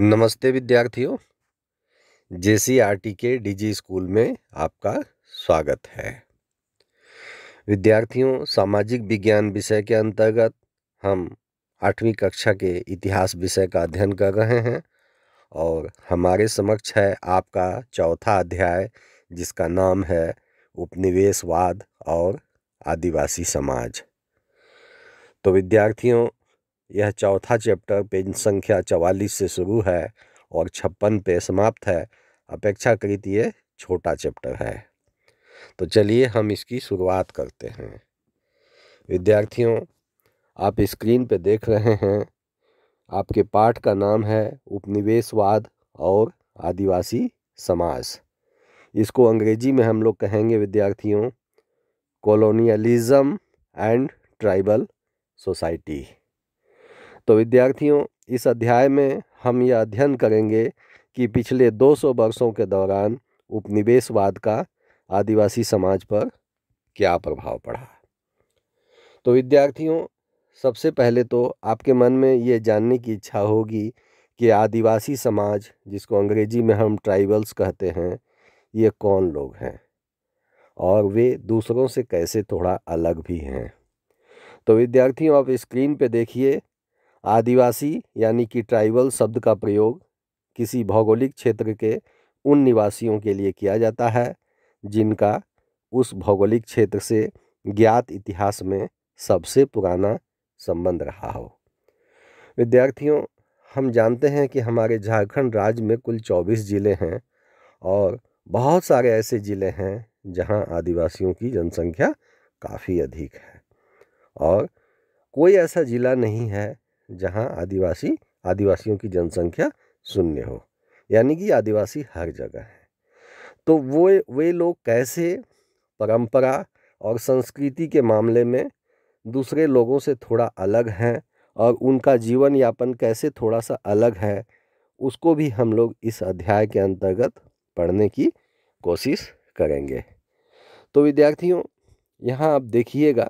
नमस्ते विद्यार्थियों J T के डीजी स्कूल में आपका स्वागत है विद्यार्थियों सामाजिक विज्ञान विषय के अंतर्गत हम आठवीं कक्षा के इतिहास विषय का अध्ययन कर रहे हैं और हमारे समक्ष है आपका चौथा अध्याय जिसका नाम है उपनिवेशवाद और आदिवासी समाज तो विद्यार्थियों यह चौथा चैप्टर पेज संख्या चवालीस से शुरू है और छप्पन पे समाप्त है अपेक्षाकृत ये छोटा चैप्टर है तो चलिए हम इसकी शुरुआत करते हैं विद्यार्थियों आप स्क्रीन पे देख रहे हैं आपके पाठ का नाम है उपनिवेशवाद और आदिवासी समाज इसको अंग्रेजी में हम लोग कहेंगे विद्यार्थियों कॉलोनियलिज्म एंड ट्राइबल सोसाइटी तो विद्यार्थियों इस अध्याय में हम यह अध्ययन करेंगे कि पिछले 200 वर्षों के दौरान उपनिवेशवाद का आदिवासी समाज पर क्या प्रभाव पड़ा तो विद्यार्थियों सबसे पहले तो आपके मन में ये जानने की इच्छा होगी कि आदिवासी समाज जिसको अंग्रेजी में हम ट्राइबल्स कहते हैं ये कौन लोग हैं और वे दूसरों से कैसे थोड़ा अलग भी हैं तो विद्यार्थियों आप स्क्रीन पे देखिए आदिवासी यानी कि ट्राइबल शब्द का प्रयोग किसी भौगोलिक क्षेत्र के उन निवासियों के लिए किया जाता है जिनका उस भौगोलिक क्षेत्र से ज्ञात इतिहास में सबसे पुराना संबंध रहा हो विद्यार्थियों हम जानते हैं कि हमारे झारखंड राज्य में कुल चौबीस ज़िले हैं और बहुत सारे ऐसे ज़िले हैं जहां आदिवासियों की जनसंख्या काफ़ी अधिक है और कोई ऐसा ज़िला नहीं है जहाँ आदिवासी आदिवासियों की जनसंख्या शून्य हो यानी कि आदिवासी हर जगह हैं तो वो वे लोग कैसे परंपरा और संस्कृति के मामले में दूसरे लोगों से थोड़ा अलग हैं और उनका जीवन यापन कैसे थोड़ा सा अलग है उसको भी हम लोग इस अध्याय के अंतर्गत पढ़ने की कोशिश करेंगे तो विद्यार्थियों यहाँ आप देखिएगा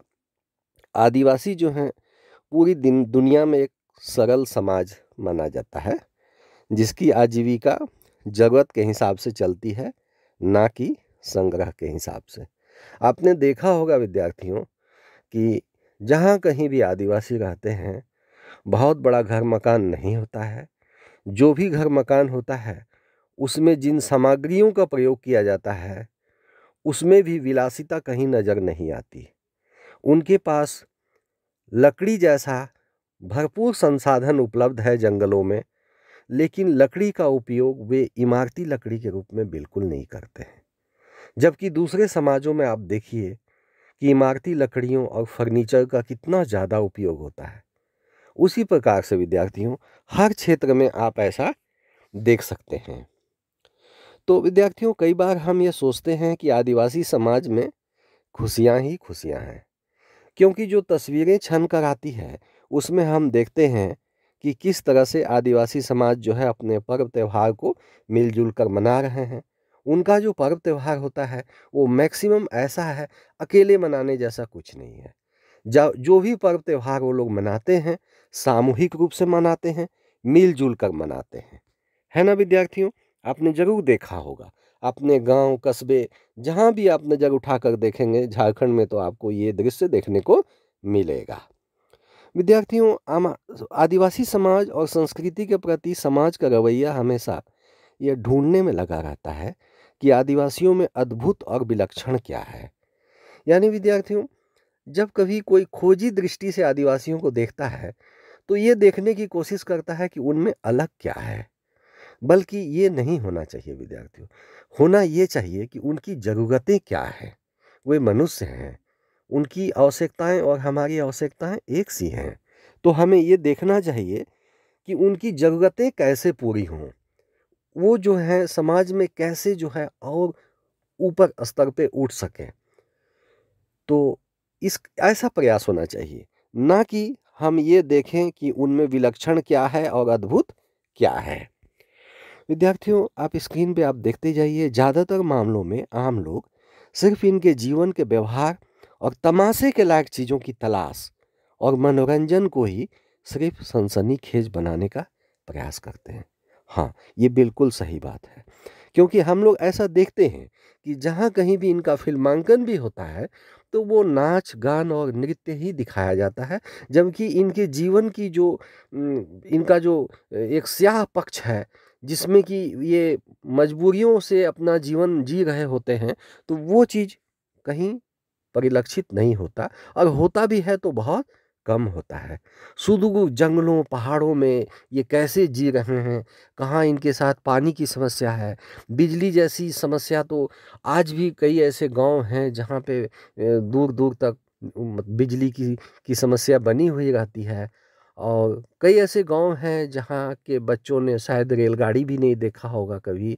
आदिवासी जो हैं पूरी दिन दुनिया में एक सरल समाज माना जाता है जिसकी आजीविका ज़रूरत के हिसाब से चलती है ना कि संग्रह के हिसाब से आपने देखा होगा विद्यार्थियों कि जहाँ कहीं भी आदिवासी रहते हैं बहुत बड़ा घर मकान नहीं होता है जो भी घर मकान होता है उसमें जिन सामग्रियों का प्रयोग किया जाता है उसमें भी विलासिता कहीं नज़र नहीं आती उनके पास लकड़ी जैसा भरपूर संसाधन उपलब्ध है जंगलों में लेकिन लकड़ी का उपयोग वे इमारती लकड़ी के रूप में बिल्कुल नहीं करते हैं जबकि दूसरे समाजों में आप देखिए कि इमारती लकड़ियों और फर्नीचर का कितना ज़्यादा उपयोग होता है उसी प्रकार से विद्यार्थियों हर क्षेत्र में आप ऐसा देख सकते हैं तो विद्यार्थियों कई बार हम ये सोचते हैं कि आदिवासी समाज में खुशियाँ ही खुशियाँ हैं क्योंकि जो तस्वीरें छन कर आती है उसमें हम देखते हैं कि किस तरह से आदिवासी समाज जो है अपने पर्व त्यौहार को मिलजुल कर मना रहे हैं उनका जो पर्व त्यौहार होता है वो मैक्सिमम ऐसा है अकेले मनाने जैसा कुछ नहीं है जब जो भी पर्व त्यौहार वो लोग मनाते हैं सामूहिक रूप से मनाते हैं मिलजुल कर मनाते हैं है ना विद्यार्थियों आपने ज़रूर देखा होगा अपने गांव कस्बे जहाँ भी आप नज़र उठा कर देखेंगे झारखंड में तो आपको ये दृश्य देखने को मिलेगा विद्यार्थियों आदिवासी समाज और संस्कृति के प्रति समाज का रवैया हमेशा यह ढूंढने में लगा रहता है कि आदिवासियों में अद्भुत और विलक्षण क्या है यानी विद्यार्थियों जब कभी कोई खोजी दृष्टि से आदिवासियों को देखता है तो ये देखने की कोशिश करता है कि उनमें अलग क्या है बल्कि ये नहीं होना चाहिए विद्यार्थियों होना ये चाहिए कि उनकी ज़रूरतें क्या हैं वे मनुष्य हैं उनकी आवश्यकताएं और हमारी आवश्यकताएं एक सी हैं तो हमें ये देखना चाहिए कि उनकी ज़रूरतें कैसे पूरी हों वो जो है समाज में कैसे जो है और ऊपर स्तर पे उठ सकें तो इस ऐसा प्रयास होना चाहिए ना कि हम ये देखें कि उनमें विलक्षण क्या है और अद्भुत क्या है विद्यार्थियों आप स्क्रीन पे आप देखते जाइए ज़्यादातर मामलों में आम लोग सिर्फ इनके जीवन के व्यवहार और तमाशे के लायक चीज़ों की तलाश और मनोरंजन को ही सिर्फ सनसनी खेज बनाने का प्रयास करते हैं हाँ ये बिल्कुल सही बात है क्योंकि हम लोग ऐसा देखते हैं कि जहाँ कहीं भी इनका फिल्मांकन भी होता है तो वो नाच गान और नृत्य ही दिखाया जाता है जबकि इनके जीवन की जो इनका जो एक स्याह पक्ष है जिसमें कि ये मजबूरियों से अपना जीवन जी रहे होते हैं तो वो चीज़ कहीं परिलक्षित नहीं होता और होता भी है तो बहुत कम होता है सुदूर जंगलों पहाड़ों में ये कैसे जी रहे हैं कहाँ इनके साथ पानी की समस्या है बिजली जैसी समस्या तो आज भी कई ऐसे गांव हैं जहाँ पे दूर दूर तक बिजली की की समस्या बनी हुई रहती है और कई ऐसे गांव हैं जहाँ के बच्चों ने शायद रेलगाड़ी भी नहीं देखा होगा कभी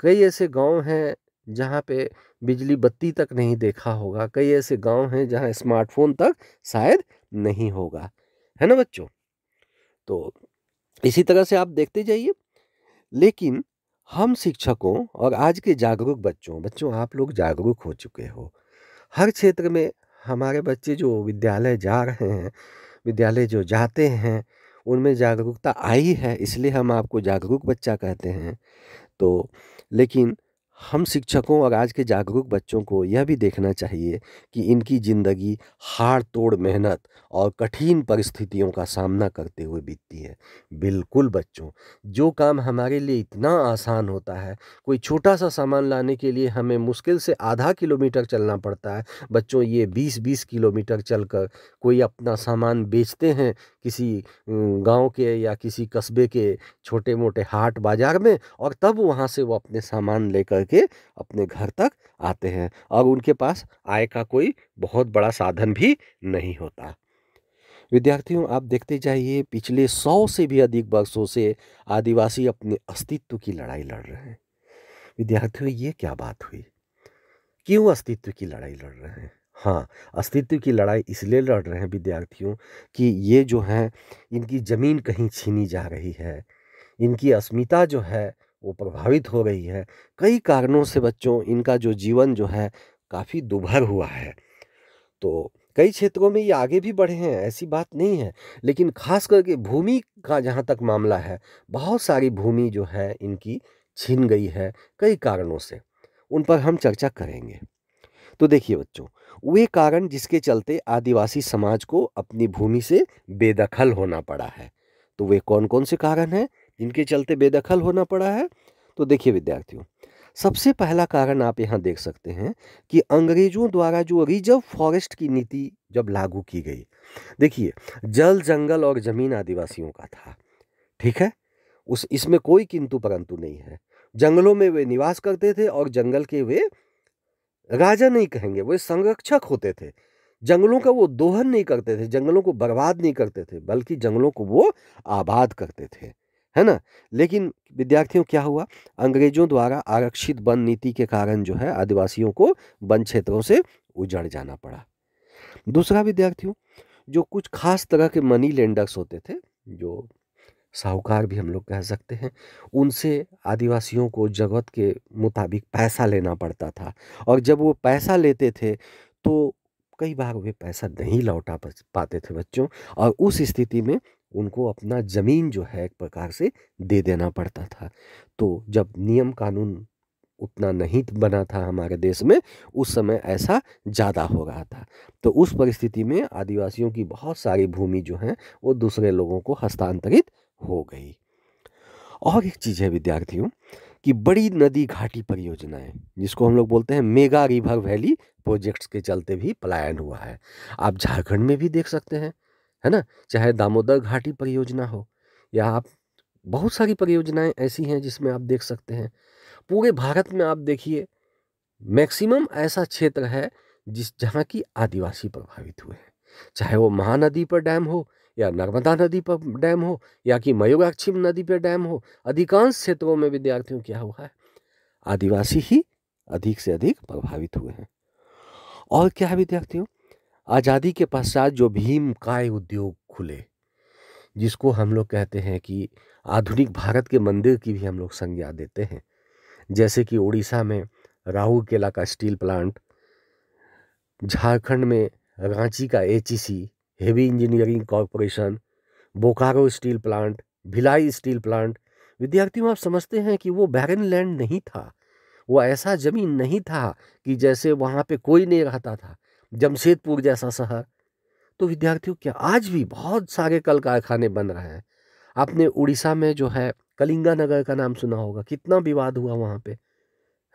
कई ऐसे गांव हैं जहाँ पे बिजली बत्ती तक नहीं देखा होगा कई ऐसे गांव हैं जहाँ स्मार्टफोन तक शायद नहीं होगा है ना बच्चों तो इसी तरह से आप देखते जाइए लेकिन हम शिक्षकों और आज के जागरूक बच्चों बच्चों आप लोग जागरूक हो चुके हो हर क्षेत्र में हमारे बच्चे जो विद्यालय जा रहे हैं विद्यालय जो जाते हैं उनमें जागरूकता आई है इसलिए हम आपको जागरूक बच्चा कहते हैं तो लेकिन हम शिक्षकों और आज के जागरूक बच्चों को यह भी देखना चाहिए कि इनकी ज़िंदगी हार तोड़ मेहनत और कठिन परिस्थितियों का सामना करते हुए बीतती है बिल्कुल बच्चों जो काम हमारे लिए इतना आसान होता है कोई छोटा सा सामान लाने के लिए हमें मुश्किल से आधा किलोमीटर चलना पड़ता है बच्चों ये बीस बीस किलोमीटर चल कर कोई अपना सामान बेचते हैं किसी गाँव के या किसी कस्बे के छोटे मोटे हाट बाज़ार में और तब वहाँ से वो अपने सामान लेकर करके अपने घर तक आते हैं और उनके पास आय का कोई बहुत बड़ा साधन भी नहीं होता विद्यार्थियों आप देखते जाइए पिछले सौ से भी अधिक वर्षों से आदिवासी अपने अस्तित्व की लड़ाई लड़ रहे हैं विद्यार्थियों ये क्या बात हुई क्यों अस्तित्व की लड़ाई लड़ रहे हैं हाँ अस्तित्व की लड़ाई इसलिए लड़ रहे हैं विद्यार्थियों कि ये जो हैं इनकी ज़मीन कहीं छीनी जा रही है इनकी अस्मिता जो है वो प्रभावित हो रही है कई कारणों से बच्चों इनका जो जीवन जो है काफ़ी दुभर हुआ है तो कई क्षेत्रों में ये आगे भी बढ़े हैं ऐसी बात नहीं है लेकिन खास करके भूमि का जहाँ तक मामला है बहुत सारी भूमि जो है इनकी छीन गई है कई कारणों से उन पर हम चर्चा करेंगे तो देखिए बच्चों वे कारण जिसके चलते आदिवासी समाज को अपनी भूमि से बेदखल होना पड़ा है तो वे कौन कौन से कारण हैं जिनके चलते बेदखल होना पड़ा है तो देखिए विद्यार्थियों सबसे पहला कारण आप यहाँ देख सकते हैं कि अंग्रेजों द्वारा जो रिजर्व फॉरेस्ट की नीति जब लागू की गई देखिए जल जंगल और ज़मीन आदिवासियों का था ठीक है उस इसमें कोई किंतु परंतु नहीं है जंगलों में वे निवास करते थे और जंगल के वे राजा नहीं कहेंगे वे संरक्षक होते थे जंगलों का वो दोहन नहीं करते थे जंगलों को बर्बाद नहीं करते थे बल्कि जंगलों को वो आबाद करते थे है ना लेकिन विद्यार्थियों क्या हुआ अंग्रेजों द्वारा आरक्षित वन नीति के कारण जो है आदिवासियों को वन क्षेत्रों से उजड़ जाना पड़ा दूसरा विद्यार्थियों जो कुछ खास तरह के मनी लेंडर्स होते थे जो साहूकार भी हम लोग कह सकते हैं उनसे आदिवासियों को जगत के मुताबिक पैसा लेना पड़ता था और जब वो पैसा लेते थे तो कई बार वे पैसा नहीं लौटा पाते थे बच्चों और उस स्थिति में उनको अपना ज़मीन जो है एक प्रकार से दे देना पड़ता था तो जब नियम कानून उतना नहीं बना था हमारे देश में उस समय ऐसा ज़्यादा हो रहा था तो उस परिस्थिति में आदिवासियों की बहुत सारी भूमि जो है वो दूसरे लोगों को हस्तांतरित हो गई और एक चीज़ है विद्यार्थियों कि बड़ी नदी घाटी परियोजनाएं जिसको हम लोग बोलते हैं मेगा रिवर वैली प्रोजेक्ट्स के चलते भी पलायन हुआ है आप झारखंड में भी देख सकते हैं है ना चाहे दामोदर घाटी परियोजना हो या आप बहुत सारी परियोजनाएं ऐसी हैं जिसमें आप देख सकते हैं पूरे भारत में आप देखिए मैक्सिमम ऐसा क्षेत्र है जिस जहाँ की आदिवासी प्रभावित हुए हैं चाहे वो महानदी पर डैम हो या नर्मदा नदी पर डैम हो या कि मयूराक्षिम नदी पर डैम हो अधिकांश क्षेत्रों में विद्यार्थियों क्या हुआ है आदिवासी ही अधिक से अधिक प्रभावित हुए हैं और क्या है विद्यार्थियों आज़ादी के पश्चात जो भीम काय उद्योग खुले जिसको हम लोग कहते हैं कि आधुनिक भारत के मंदिर की भी हम लोग संज्ञा देते हैं जैसे कि उड़ीसा में राहू केला का स्टील प्लांट झारखंड में रांची का H heavy engineering corporation Bokaro steel plant Bhilai steel plant विद्यार्थियों आप समझते हैं कि वो बैरन लैंड नहीं था वो ऐसा ज़मीन नहीं था कि जैसे वहाँ पे कोई नहीं रहता था जमशेदपुर जैसा शहर तो विद्यार्थियों क्या आज भी बहुत सारे कल कारखाने बन रहे हैं आपने उड़ीसा में जो है कलिंगा नगर का नाम सुना होगा कितना विवाद हुआ वहाँ पे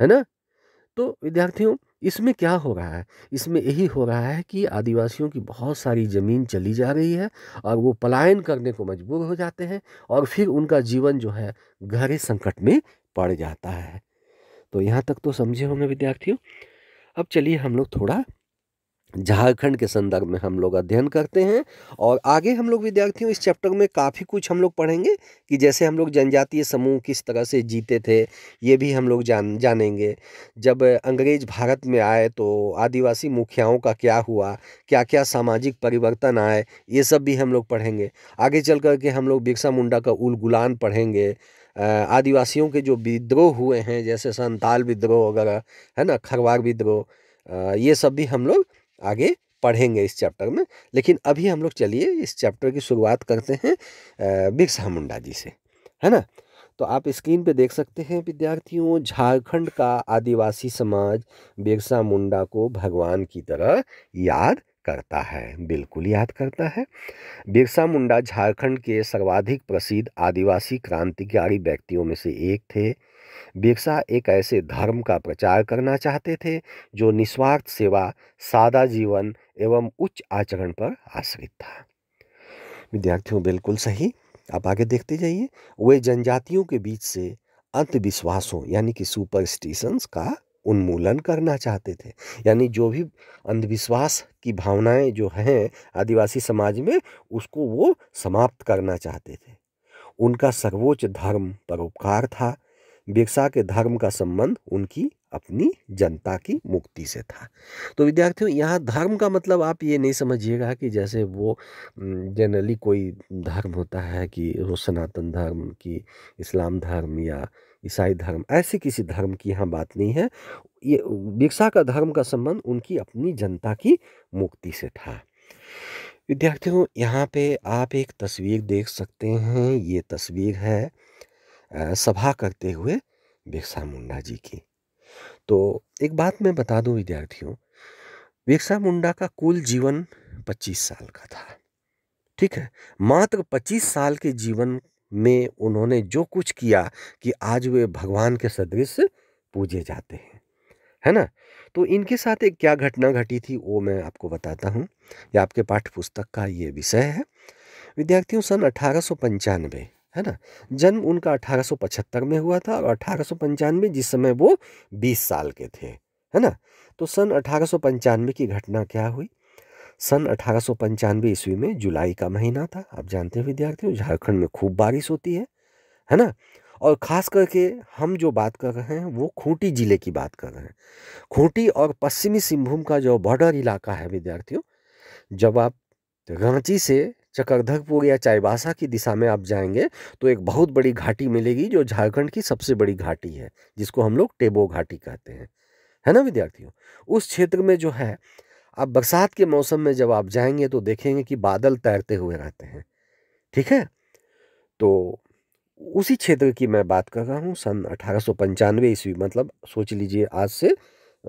है ना तो विद्यार्थियों इसमें क्या हो रहा है इसमें यही हो रहा है कि आदिवासियों की बहुत सारी ज़मीन चली जा रही है और वो पलायन करने को मजबूर हो जाते हैं और फिर उनका जीवन जो है गहरे संकट में पड़ जाता है तो यहाँ तक तो समझे होंगे विद्यार्थियों अब चलिए हम लोग थोड़ा झारखंड के संदर्भ में हम लोग अध्ययन करते हैं और आगे हम लोग विद्यार्थियों इस चैप्टर में काफ़ी कुछ हम लोग पढ़ेंगे कि जैसे हम लोग जनजातीय समूह किस तरह से जीते थे ये भी हम लोग जान जानेंगे जब अंग्रेज भारत में आए तो आदिवासी मुखियाओं का क्या हुआ क्या क्या सामाजिक परिवर्तन आए ये सब भी हम लोग पढ़ेंगे आगे चल कर के हम लोग बिरसा मुंडा का उल गुलान पढ़ेंगे आदिवासियों के जो विद्रोह हुए हैं जैसे संताल विद्रोह वगैरह है ना खरवार विद्रोह ये सब भी हम लोग आगे पढ़ेंगे इस चैप्टर में लेकिन अभी हम लोग चलिए इस चैप्टर की शुरुआत करते हैं बिरसा मुंडा जी से है ना तो आप स्क्रीन पे देख सकते हैं विद्यार्थियों झारखंड का आदिवासी समाज बिरसा मुंडा को भगवान की तरह याद करता है बिल्कुल याद करता है बिरसा मुंडा झारखंड के सर्वाधिक प्रसिद्ध आदिवासी क्रांतिकारी व्यक्तियों में से एक थे बिरसा एक ऐसे धर्म का प्रचार करना चाहते थे जो निस्वार्थ सेवा सादा जीवन एवं उच्च आचरण पर आश्रित था विद्यार्थियों बिल्कुल सही आप आगे देखते जाइए वे जनजातियों के बीच से अंधविश्वासों यानी कि सुपरस्टिशंस का उन्मूलन करना चाहते थे यानी जो भी अंधविश्वास की भावनाएं जो हैं आदिवासी समाज में उसको वो समाप्त करना चाहते थे उनका सर्वोच्च धर्म परोपकार था बिरसा के धर्म का संबंध उनकी अपनी जनता की मुक्ति से था तो विद्यार्थियों यहाँ धर्म का मतलब आप ये नहीं समझिएगा कि जैसे वो जनरली कोई धर्म होता है कि सनातन धर्म की इस्लाम धर्म या ईसाई धर्म ऐसे किसी धर्म की यहाँ बात नहीं है ये बिरसा का धर्म का संबंध उनकी अपनी जनता की मुक्ति से था विद्यार्थियों यहाँ पे आप एक तस्वीर देख सकते हैं ये तस्वीर है सभा करते हुए भिक्षा मुंडा जी की तो एक बात मैं बता दूं विद्यार्थियों भिक्षा मुंडा का कुल जीवन 25 साल का था ठीक है मात्र 25 साल के जीवन में उन्होंने जो कुछ किया कि आज वे भगवान के सदृश पूजे जाते हैं है ना तो इनके साथ एक क्या घटना घटी थी वो मैं आपको बताता हूँ ये आपके पाठ्यपुस्तक पुस्तक का ये विषय है विद्यार्थियों सन अठारह है ना जन्म उनका अठारह में हुआ था और अठारह जिस समय वो 20 साल के थे है ना तो सन अठारह की घटना क्या हुई सन अठारह ईस्वी में जुलाई का महीना था आप जानते हैं विद्यार्थियों झारखंड में खूब बारिश होती है है ना और ख़ास करके हम जो बात कर रहे हैं वो खूंटी ज़िले की बात कर रहे हैं खूंटी और पश्चिमी सिंहभूम का जो बॉर्डर इलाका है विद्यार्थियों जब आप रांची से चकरधरपुर या चाईबासा की दिशा में आप जाएंगे तो एक बहुत बड़ी घाटी मिलेगी जो झारखंड की सबसे बड़ी घाटी है जिसको हम लोग टेबो घाटी कहते हैं है ना विद्यार्थियों उस क्षेत्र में जो है अब बरसात के मौसम में जब आप जाएंगे तो देखेंगे कि बादल तैरते हुए रहते हैं ठीक है तो उसी क्षेत्र की मैं बात कर रहा हूँ सन अठारह सौ पंचानवे ईस्वी मतलब सोच लीजिए आज से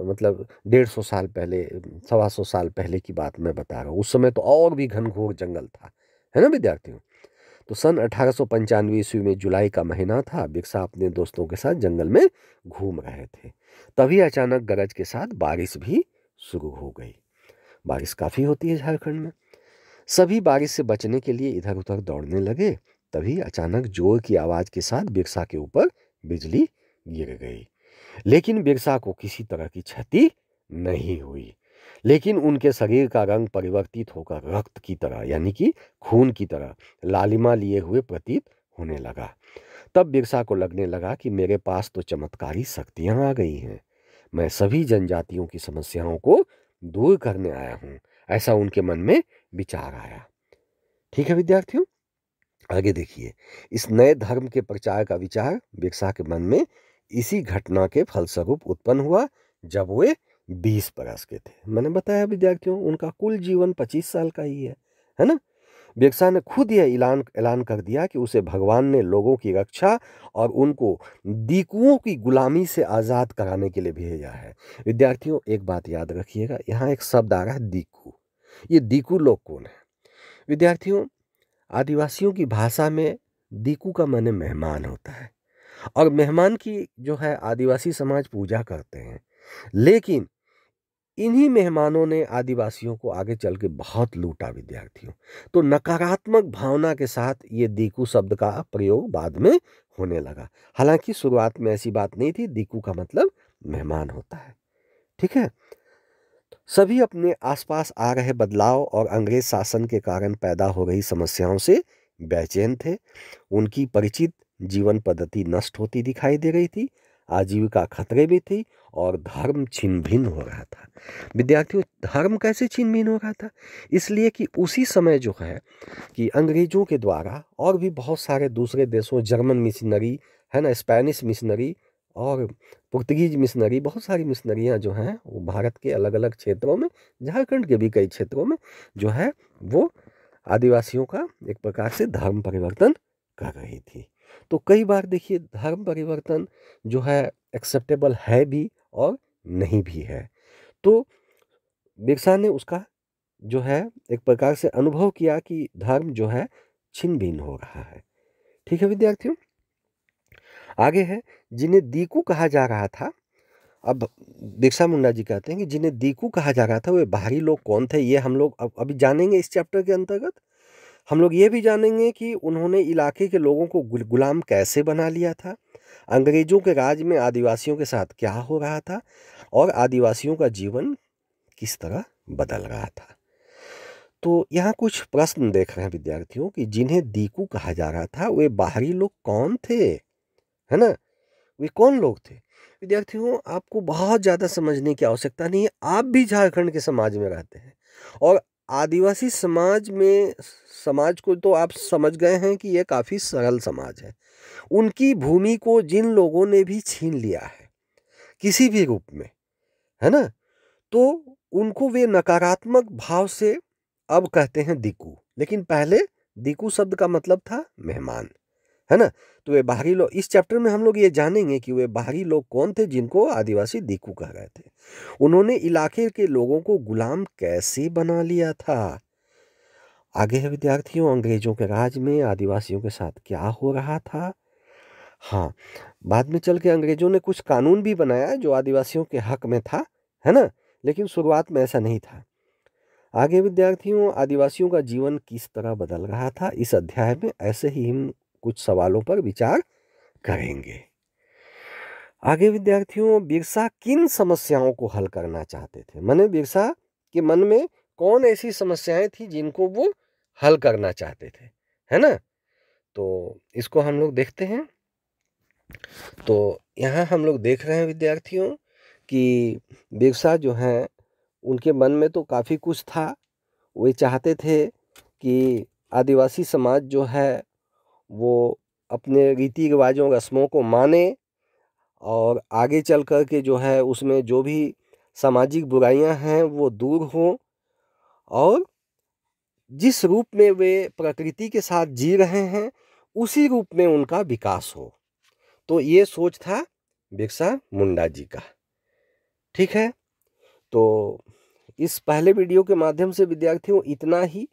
मतलब डेढ़ सौ साल पहले सवा सौ साल पहले की बात मैं बता रहा हूँ उस समय तो और भी घनघोर जंगल था है ना विद्यार्थियों तो सन अठारह सौ पंचानवे ईस्वी में जुलाई का महीना था बिरसा अपने दोस्तों के साथ जंगल में घूम रहे थे तभी अचानक गरज के साथ बारिश भी शुरू हो गई बारिश काफ़ी होती है झारखंड में सभी बारिश से बचने के लिए इधर उधर दौड़ने लगे तभी अचानक जोर की आवाज़ के साथ बिरसा के ऊपर बिजली गिर गई लेकिन बिरसा को किसी तरह की क्षति नहीं हुई लेकिन उनके शरीर का रंग परिवर्तित होकर रक्त की तरह यानी कि खून की तरह लालिमा लिए हुए प्रतीत होने लगा तब बिरसा को लगने लगा कि मेरे पास तो चमत्कारी शक्तियाँ आ गई हैं मैं सभी जनजातियों की समस्याओं को दूर करने आया हूँ ऐसा उनके मन में विचार आया ठीक है विद्यार्थियों आगे देखिए इस नए धर्म के प्रचार का विचार बिरसा के मन में इसी घटना के फलस्वरूप उत्पन्न हुआ जब वे बीस बरस के थे मैंने बताया विद्यार्थियों उनका कुल जीवन पच्चीस साल का ही है है ना बेक्सा ने खुद यह ऐलान ऐलान कर दिया कि उसे भगवान ने लोगों की रक्षा और उनको दीकुओं की गुलामी से आज़ाद कराने के लिए भेजा है विद्यार्थियों एक बात याद रखिएगा यहाँ एक शब्द आ रहा है दीकू ये दीकू लोग कौन है विद्यार्थियों आदिवासियों की भाषा में दीकू का मन मेहमान होता है और मेहमान की जो है आदिवासी समाज पूजा करते हैं लेकिन इन्हीं मेहमानों ने आदिवासियों को आगे चल के बहुत लूटा विद्यार्थियों तो नकारात्मक भावना के साथ ये दीकू शब्द का प्रयोग बाद में होने लगा हालांकि शुरुआत में ऐसी बात नहीं थी दीकू का मतलब मेहमान होता है ठीक है सभी अपने आसपास आ रहे बदलाव और अंग्रेज शासन के कारण पैदा हो रही समस्याओं से बेचैन थे उनकी परिचित जीवन पद्धति नष्ट होती दिखाई दे रही थी आजीविका खतरे में थी और धर्म छिन भिन्न हो रहा था विद्यार्थियों धर्म कैसे छिन भिन्न हो रहा था इसलिए कि उसी समय जो है कि अंग्रेज़ों के द्वारा और भी बहुत सारे दूसरे देशों जर्मन मिशनरी है ना स्पेनिश मिशनरी और पुर्तगीज मिशनरी बहुत सारी मिशनरियाँ जो हैं वो भारत के अलग अलग क्षेत्रों में झारखंड के भी कई क्षेत्रों में जो है वो आदिवासियों का एक प्रकार से धर्म परिवर्तन कर रही थी तो कई बार देखिए धर्म परिवर्तन जो है एक्सेप्टेबल है भी और नहीं भी है तो बिरसा ने उसका जो है एक प्रकार से अनुभव किया कि धर्म जो है छिन भिन हो रहा है ठीक है विद्यार्थियों आगे है जिन्हें दीकू कहा जा रहा था अब बिरसा मुंडा जी कहते हैं कि जिन्हें दीकू कहा जा रहा था वे बाहरी लोग कौन थे ये हम लोग अब अभी जानेंगे इस चैप्टर के अंतर्गत हम लोग ये भी जानेंगे कि उन्होंने इलाके के लोगों को गुलाम कैसे बना लिया था अंग्रेज़ों के राज में आदिवासियों के साथ क्या हो रहा था और आदिवासियों का जीवन किस तरह बदल रहा था तो यहाँ कुछ प्रश्न देख रहे हैं विद्यार्थियों कि जिन्हें दीकू कहा जा रहा था वे बाहरी लोग कौन थे है ना वे कौन लोग थे विद्यार्थियों आपको बहुत ज़्यादा समझने की आवश्यकता नहीं है आप भी झारखंड के समाज में रहते हैं और आदिवासी समाज में समाज को तो आप समझ गए हैं कि यह काफ़ी सरल समाज है उनकी भूमि को जिन लोगों ने भी छीन लिया है किसी भी रूप में है ना तो उनको वे नकारात्मक भाव से अब कहते हैं दिकू लेकिन पहले दिकू शब्द का मतलब था मेहमान है ना तो वे बाहरी लोग इस चैप्टर में हम लोग ये जानेंगे कि वे बाहरी लोग कौन थे जिनको आदिवासी दीकू कह रहे थे उन्होंने इलाके के लोगों को गुलाम कैसे बना लिया था आगे है विद्यार्थियों अंग्रेजों के राज में आदिवासियों के साथ क्या हो रहा था हाँ बाद में चल के अंग्रेजों ने कुछ कानून भी बनाया जो आदिवासियों के हक में था है ना लेकिन शुरुआत में ऐसा नहीं था आगे विद्यार्थियों आदिवासियों का जीवन किस तरह बदल रहा था इस अध्याय में ऐसे ही हम कुछ सवालों पर विचार करेंगे आगे विद्यार्थियों बिरसा किन समस्याओं को हल करना चाहते थे मैंने बिरसा के मन में कौन ऐसी समस्याएं थी जिनको वो हल करना चाहते थे है ना तो इसको हम लोग देखते हैं तो यहाँ हम लोग देख रहे हैं विद्यार्थियों कि बिरसा जो हैं उनके मन में तो काफ़ी कुछ था वे चाहते थे कि आदिवासी समाज जो है वो अपने रीति रिवाजों रस्मों को माने और आगे चल कर के जो है उसमें जो भी सामाजिक बुराइयां हैं वो दूर हों और जिस रूप में वे प्रकृति के साथ जी रहे हैं उसी रूप में उनका विकास हो तो ये सोच था बिरसा मुंडा जी का ठीक है तो इस पहले वीडियो के माध्यम से विद्यार्थियों इतना ही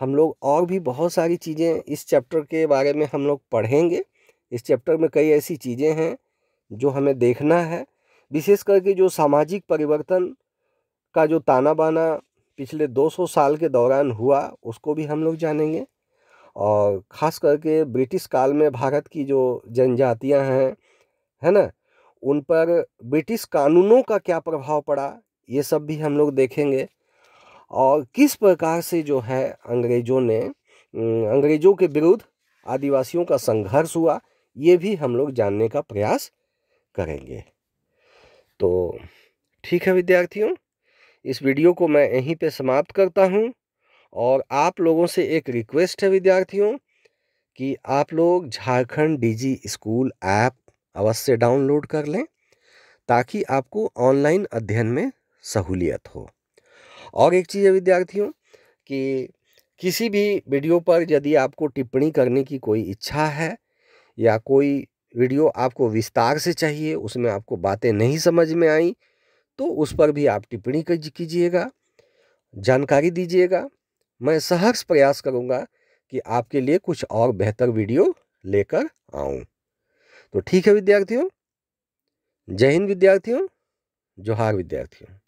हम लोग और भी बहुत सारी चीज़ें इस चैप्टर के बारे में हम लोग पढ़ेंगे इस चैप्टर में कई ऐसी चीज़ें हैं जो हमें देखना है विशेष करके जो सामाजिक परिवर्तन का जो ताना बाना पिछले 200 साल के दौरान हुआ उसको भी हम लोग जानेंगे और ख़ास करके ब्रिटिश काल में भारत की जो जनजातियां हैं है ना उन पर ब्रिटिश कानूनों का क्या प्रभाव पड़ा ये सब भी हम लोग देखेंगे और किस प्रकार से जो है अंग्रेज़ों ने अंग्रेज़ों के विरुद्ध आदिवासियों का संघर्ष हुआ ये भी हम लोग जानने का प्रयास करेंगे तो ठीक है विद्यार्थियों इस वीडियो को मैं यहीं पे समाप्त करता हूँ और आप लोगों से एक रिक्वेस्ट है विद्यार्थियों कि आप लोग झारखंड डीजी स्कूल ऐप अवश्य डाउनलोड कर लें ताकि आपको ऑनलाइन अध्ययन में सहूलियत हो और एक चीज़ है विद्यार्थियों कि किसी भी वीडियो पर यदि आपको टिप्पणी करने की कोई इच्छा है या कोई वीडियो आपको विस्तार से चाहिए उसमें आपको बातें नहीं समझ में आई तो उस पर भी आप टिप्पणी कीजिएगा जानकारी दीजिएगा मैं सहर्ष प्रयास करूँगा कि आपके लिए कुछ और बेहतर वीडियो लेकर आऊँ तो ठीक है विद्यार्थियों जय हिंद विद्यार्थियों जोहार विद्यार्थियों